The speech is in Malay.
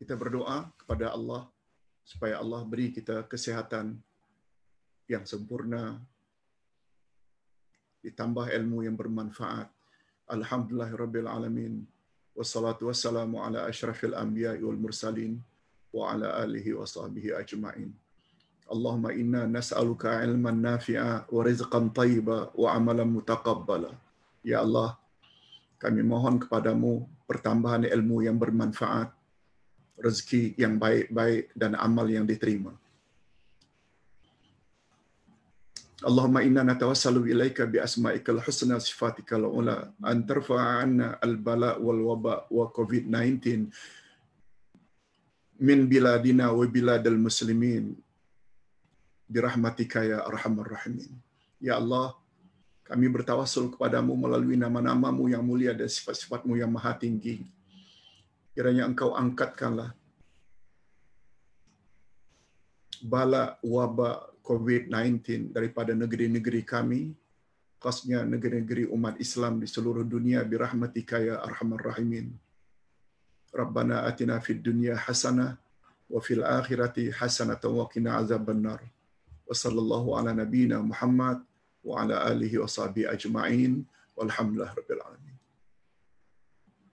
kita berdoa kepada Allah supaya Allah beri kita kesehatan yang sempurna ditambah ilmu yang bermanfaat alhamdulillah rabbil alamin wassalatu wassalamu ala asyrafil anbiya wal mursalin wa ala alihi wa sahbihi ajma'in Allahumma inna nas'aluka ilman nafi'a wa rizqan tayyiba wa amalan mutakabbala. ya Allah kami mohon kepadamu pertambahan ilmu yang bermanfaat rezeki yang baik-baik dan amal yang diterima. Allahumma inna natawassalu ilaika bi asma'ikal husna sifatikal ula an tarfa'anna al-bala wal waba wa covid-19 min biladina wa biladal muslimin birahmatika ya arhamar rahimin. Ya Allah, kami bertawassul kepadamu melalui nama-namamu yang mulia dan sifat-sifatmu yang maha tinggi. Kiranya engkau angkatkanlah bala wabak COVID-19 daripada negeri-negeri kami, khasnya negeri-negeri umat Islam di seluruh dunia birahmatika ya arhamar rahimin. Rabbana atina fid dunya hasana, wa fil akhirati hasana wa azab azabannar. Wa sallallahu ala nabiyyina Muhammad wa ala alihi wa sahbihi ajma'in. Walhamdulillah rabbil